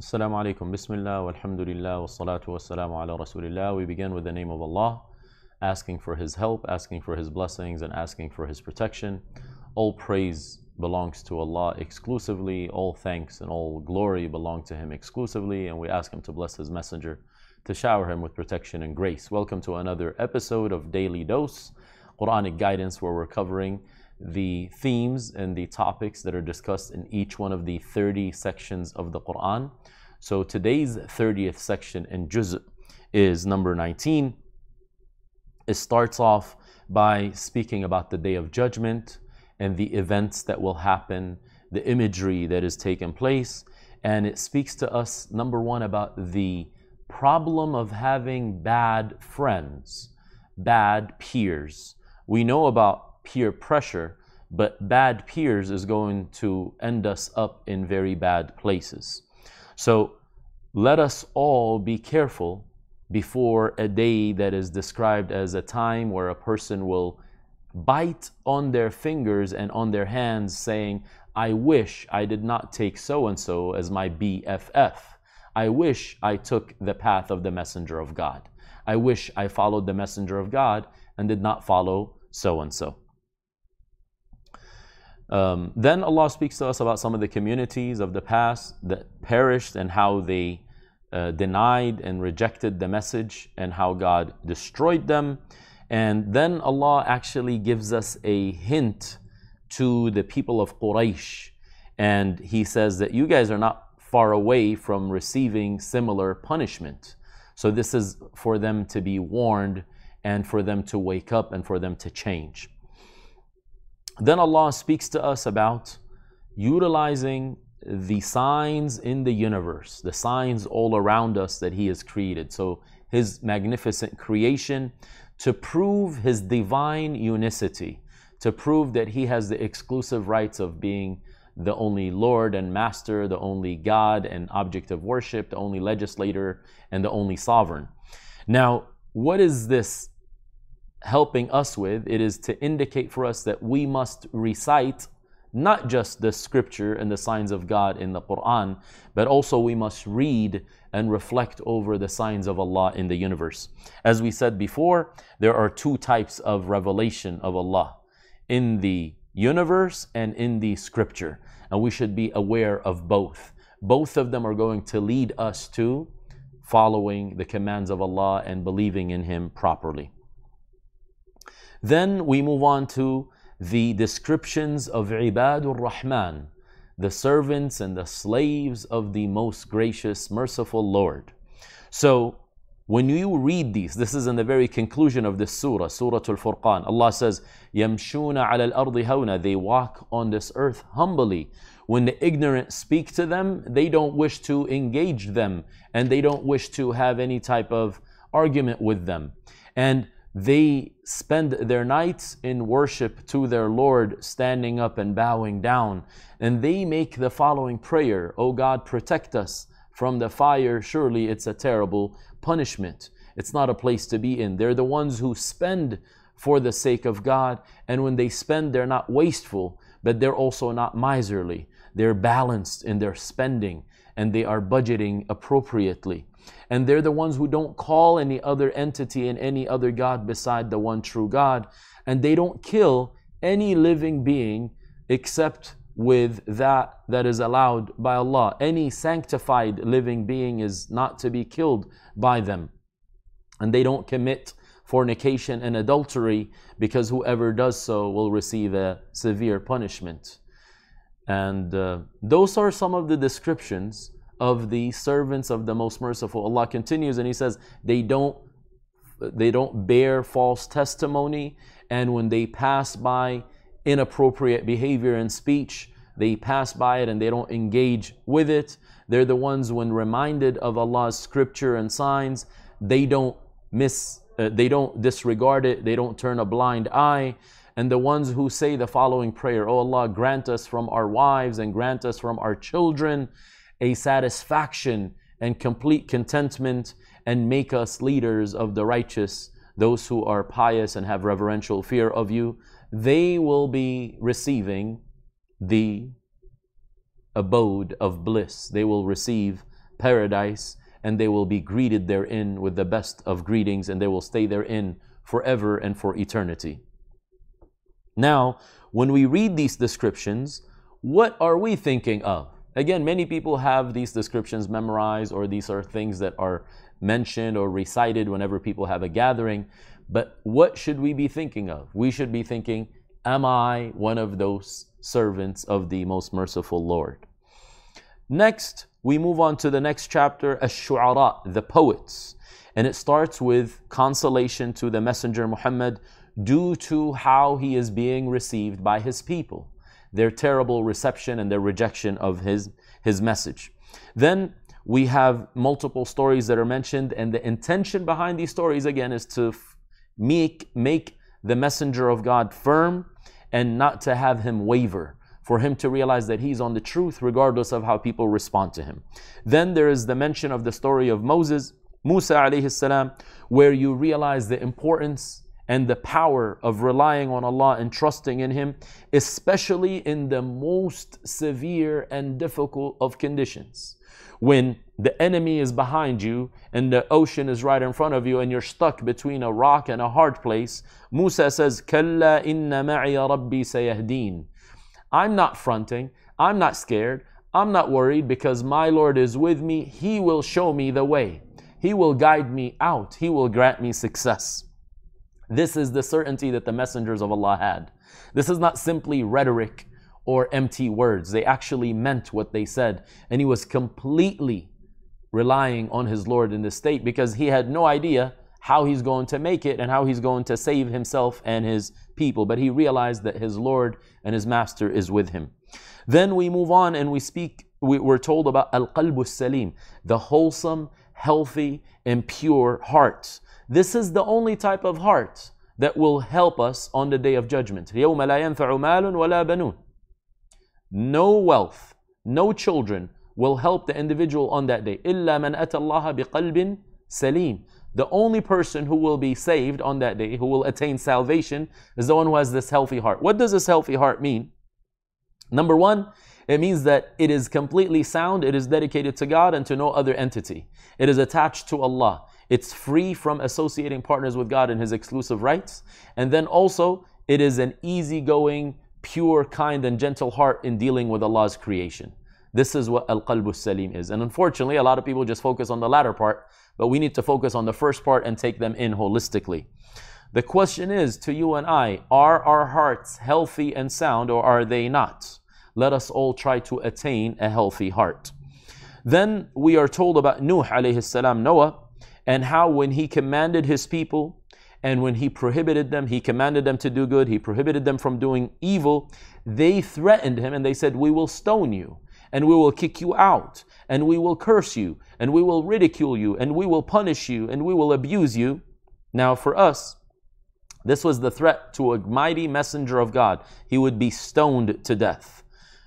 Assalamu alaikum, bismillah, Alhamdulillah wassalatu wassalamu ala rasulillah. We begin with the name of Allah, asking for His help, asking for His blessings, and asking for His protection. All praise belongs to Allah exclusively, all thanks and all glory belong to Him exclusively, and we ask Him to bless His Messenger, to shower Him with protection and grace. Welcome to another episode of Daily Dose, Quranic Guidance, where we're covering the themes and the topics that are discussed in each one of the 30 sections of the Quran. So today's 30th section in Juz is number 19. It starts off by speaking about the day of judgment and the events that will happen, the imagery that is taking place, and it speaks to us, number one, about the problem of having bad friends, bad peers. We know about peer pressure, but bad peers is going to end us up in very bad places. So let us all be careful before a day that is described as a time where a person will bite on their fingers and on their hands, saying, I wish I did not take so and so as my BFF. I wish I took the path of the Messenger of God. I wish I followed the Messenger of God and did not follow so and so. Um, then Allah speaks to us about some of the communities of the past that perished and how they uh, denied and rejected the message and how God destroyed them. And then Allah actually gives us a hint to the people of Quraysh. And He says that you guys are not far away from receiving similar punishment. So this is for them to be warned and for them to wake up and for them to change. Then Allah speaks to us about utilizing the signs in the universe, the signs all around us that He has created. So His magnificent creation to prove His divine unicity, to prove that He has the exclusive rights of being the only Lord and Master, the only God and object of worship, the only legislator, and the only sovereign. Now, what is this helping us with, it is to indicate for us that we must recite not just the scripture and the signs of God in the Quran, but also we must read and reflect over the signs of Allah in the universe. As we said before, there are two types of revelation of Allah in the universe and in the scripture, and we should be aware of both. Both of them are going to lead us to following the commands of Allah and believing in Him properly. Then we move on to the descriptions of Ibadur Rahman, the servants and the slaves of the most gracious, merciful Lord. So when you read these, this is in the very conclusion of this surah, Surah Al-Furqan. Allah says, يَمْشُونَ عَلَى الْأَرْضِ هَوْنَا They walk on this earth humbly. When the ignorant speak to them, they don't wish to engage them and they don't wish to have any type of argument with them. And they spend their nights in worship to their Lord, standing up and bowing down. And they make the following prayer O God, protect us from the fire. Surely it's a terrible punishment. It's not a place to be in. They're the ones who spend for the sake of God. And when they spend, they're not wasteful, but they're also not miserly. They're balanced in their spending and they are budgeting appropriately. And they're the ones who don't call any other entity and any other God beside the one true God. And they don't kill any living being except with that that is allowed by Allah. Any sanctified living being is not to be killed by them. And they don't commit fornication and adultery because whoever does so will receive a severe punishment. And uh, those are some of the descriptions of the servants of the most merciful. Allah continues and He says, they don't they don't bear false testimony, and when they pass by inappropriate behavior and speech, they pass by it and they don't engage with it. They're the ones when reminded of Allah's scripture and signs, they don't miss uh, they don't disregard it, they don't turn a blind eye. And the ones who say the following prayer, "O oh Allah, grant us from our wives and grant us from our children." a satisfaction and complete contentment and make us leaders of the righteous, those who are pious and have reverential fear of you. They will be receiving the abode of bliss. They will receive paradise and they will be greeted therein with the best of greetings and they will stay therein forever and for eternity. Now, when we read these descriptions, what are we thinking of? Again, many people have these descriptions memorized, or these are things that are mentioned or recited whenever people have a gathering. But what should we be thinking of? We should be thinking, Am I one of those servants of the most merciful Lord? Next, we move on to the next chapter, Ash-Shu'ara, the poets. And it starts with consolation to the Messenger Muhammad due to how he is being received by his people their terrible reception and their rejection of his, his message. Then we have multiple stories that are mentioned, and the intention behind these stories, again, is to make, make the messenger of God firm and not to have him waver, for him to realize that he's on the truth regardless of how people respond to him. Then there is the mention of the story of Moses, Musa alayhi salam, where you realize the importance and the power of relying on Allah and trusting in Him, especially in the most severe and difficult of conditions. When the enemy is behind you and the ocean is right in front of you and you're stuck between a rock and a hard place, Musa says, Kalla inna ma'iya rabbi sayahdeen. I'm not fronting, I'm not scared, I'm not worried because my Lord is with me. He will show me the way. He will guide me out. He will grant me success. This is the certainty that the messengers of Allah had. This is not simply rhetoric or empty words. They actually meant what they said. And he was completely relying on his Lord in this state because he had no idea how he's going to make it and how he's going to save himself and his people. But he realized that his Lord and his Master is with him. Then we move on and we speak, we, are told about Al Qalbu Salim, the wholesome, healthy, and pure heart. This is the only type of heart that will help us on the day of judgment. No wealth, no children will help the individual on that day. إِلَّا The only person who will be saved on that day, who will attain salvation, is the one who has this healthy heart. What does this healthy heart mean? Number one, it means that it is completely sound, it is dedicated to God and to no other entity. It is attached to Allah. It's free from associating partners with God in His exclusive rights. And then also, it is an easygoing, pure, kind, and gentle heart in dealing with Allah's creation. This is what Al Qalbu Salim is. And unfortunately, a lot of people just focus on the latter part, but we need to focus on the first part and take them in holistically. The question is to you and I are our hearts healthy and sound, or are they not? Let us all try to attain a healthy heart. Then we are told about Nuh alayhi salam, Noah, and how when he commanded his people and when he prohibited them, he commanded them to do good, he prohibited them from doing evil, they threatened him and they said, We will stone you, and we will kick you out, and we will curse you, and we will ridicule you, and we will punish you, and we will abuse you. Now, for us, this was the threat to a mighty messenger of God. He would be stoned to death.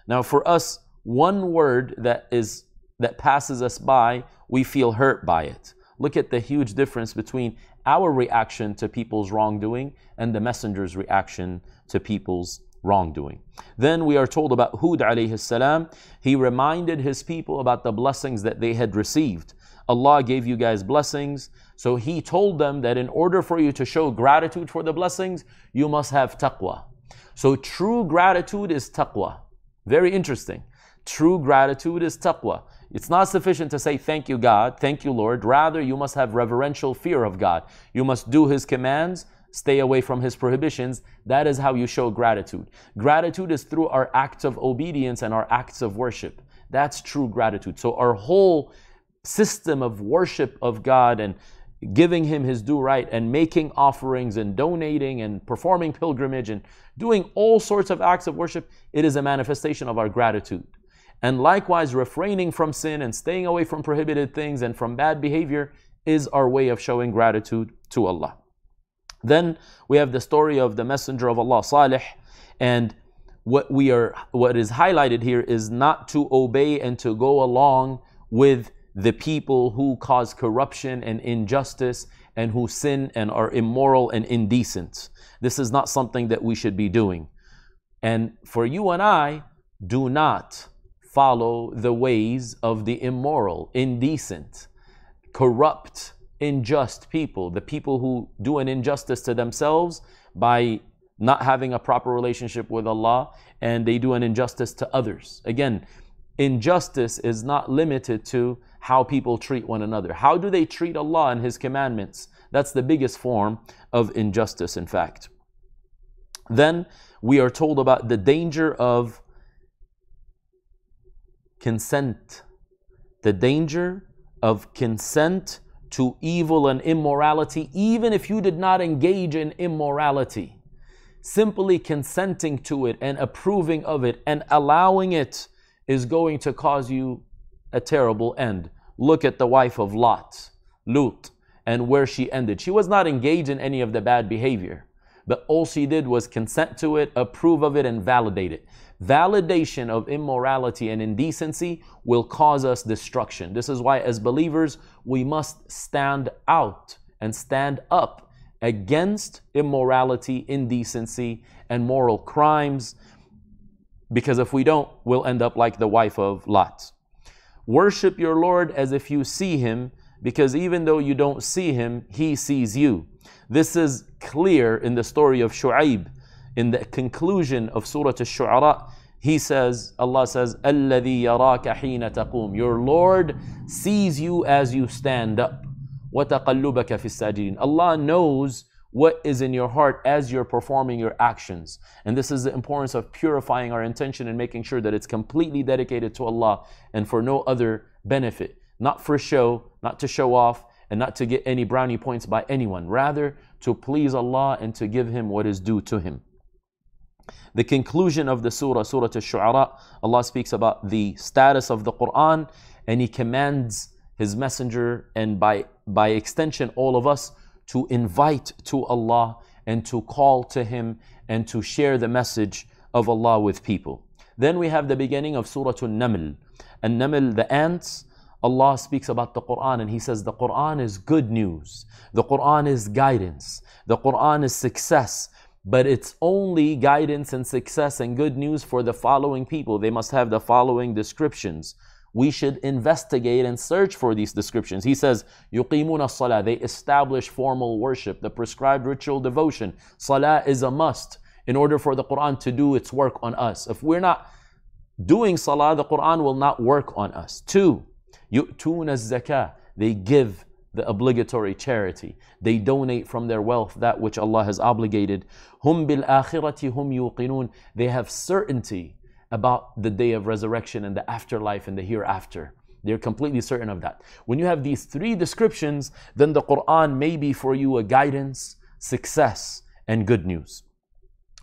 Now, for us, one word that is that passes us by, we feel hurt by it. Look at the huge difference between our reaction to people's wrongdoing and the messenger's reaction to people's wrongdoing. Then we are told about Hud alayhi salam. He reminded his people about the blessings that they had received. Allah gave you guys blessings. So he told them that in order for you to show gratitude for the blessings, you must have taqwa. So true gratitude is taqwa. Very interesting. True gratitude is taqwa. It's not sufficient to say, Thank you, God, thank you, Lord. Rather, you must have reverential fear of God. You must do His commands, stay away from His prohibitions. That is how you show gratitude. Gratitude is through our acts of obedience and our acts of worship. That's true gratitude. So, our whole system of worship of God and giving him his due right and making offerings and donating and performing pilgrimage and doing all sorts of acts of worship, it is a manifestation of our gratitude. And likewise, refraining from sin and staying away from prohibited things and from bad behavior is our way of showing gratitude to Allah. Then we have the story of the Messenger of Allah, Salih, and what we are what is highlighted here is not to obey and to go along with the people who cause corruption and injustice and who sin and are immoral and indecent. This is not something that we should be doing. And for you and I, do not follow the ways of the immoral, indecent, corrupt, unjust people, the people who do an injustice to themselves by not having a proper relationship with Allah and they do an injustice to others. Again, injustice is not limited to how people treat one another. How do they treat Allah and His commandments? That's the biggest form of injustice, in fact. Then we are told about the danger of consent, the danger of consent to evil and immorality, even if you did not engage in immorality. Simply consenting to it and approving of it and allowing it is going to cause you a terrible end. Look at the wife of Lot, Lut, and where she ended. She was not engaged in any of the bad behavior, but all she did was consent to it, approve of it, and validate it validation of immorality and indecency will cause us destruction. This is why, as believers, we must stand out and stand up against immorality, indecency, and moral crimes, because if we don't, we'll end up like the wife of Lot. Worship your Lord as if you see him, because even though you don't see him, he sees you. This is clear in the story of Shu'aib in the conclusion of Surah Ash-Shu'ara, he says, Allah says, الَّذِي يَرَاكَ حِينَ تَقُومُ Your Lord sees you as you stand up. وَتَقَلُّبَكَ فِي السَّاجِدِينَ Allah knows what is in your heart as you're performing your actions. And this is the importance of purifying our intention and making sure that it's completely dedicated to Allah and for no other benefit. Not for show, not to show off, and not to get any brownie points by anyone. Rather, to please Allah and to give Him what is due to Him. The conclusion of the surah, Surah Al-Shu'ara, Allah speaks about the status of the Quran and He commands His Messenger and by, by extension all of us to invite to Allah and to call to Him and to share the message of Allah with people. Then we have the beginning of Surah Al-Naml. Al-Naml, the ants, Allah speaks about the Quran and He says the Quran is good news. The Quran is guidance. The Quran is success but it's only guidance and success and good news for the following people. They must have the following descriptions. We should investigate and search for these descriptions. He says, يُقِيمُونَ الصَّلَاةِ They establish formal worship, the prescribed ritual devotion. Salah is a must in order for the Quran to do its work on us. If we're not doing salah, the Quran will not work on us. Two, يُؤْتُونَ الزَّكَاةِ They give the obligatory charity. They donate from their wealth that which Allah has obligated. Hum bil akhirati hum yuqinun. They have certainty about the day of resurrection and the afterlife and the hereafter. They're completely certain of that. When you have these three descriptions, then the Quran may be for you a guidance, success, and good news.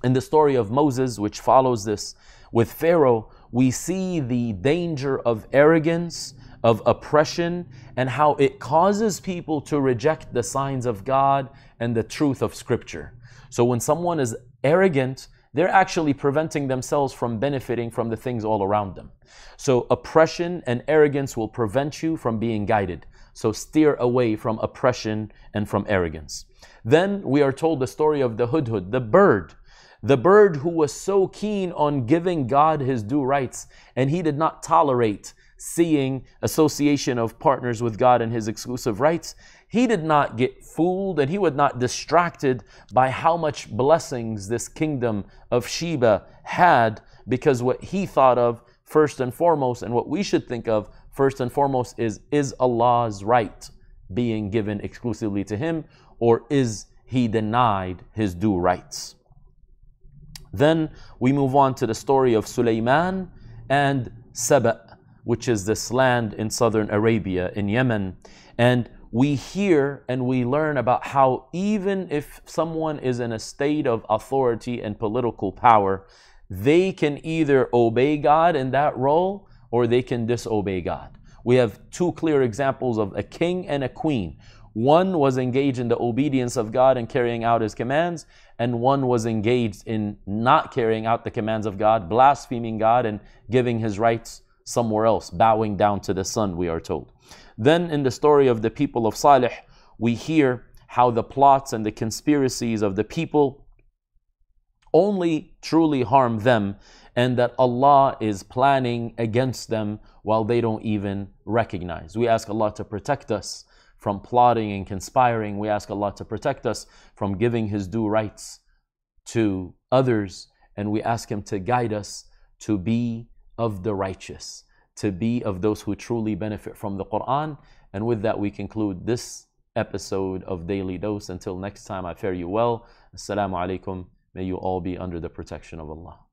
In the story of Moses, which follows this with Pharaoh, we see the danger of arrogance of oppression and how it causes people to reject the signs of God and the truth of Scripture. So when someone is arrogant, they're actually preventing themselves from benefiting from the things all around them. So oppression and arrogance will prevent you from being guided. So steer away from oppression and from arrogance. Then we are told the story of the hudhud, the bird. The bird who was so keen on giving God his due rights, and he did not tolerate seeing association of partners with God and his exclusive rights, he did not get fooled and he was not distracted by how much blessings this kingdom of Sheba had because what he thought of first and foremost and what we should think of first and foremost is is Allah's right being given exclusively to him or is he denied his due rights? Then we move on to the story of Suleiman and Saba which is this land in southern Arabia, in Yemen. And we hear and we learn about how, even if someone is in a state of authority and political power, they can either obey God in that role or they can disobey God. We have two clear examples of a king and a queen. One was engaged in the obedience of God and carrying out his commands, and one was engaged in not carrying out the commands of God, blaspheming God, and giving his rights somewhere else, bowing down to the sun, we are told. Then in the story of the people of Salih, we hear how the plots and the conspiracies of the people only truly harm them and that Allah is planning against them while they don't even recognize. We ask Allah to protect us from plotting and conspiring. We ask Allah to protect us from giving His due rights to others. And we ask Him to guide us to be of the righteous, to be of those who truly benefit from the Quran. And with that, we conclude this episode of Daily Dose. Until next time, I fare you well. Assalamu alaikum. May you all be under the protection of Allah.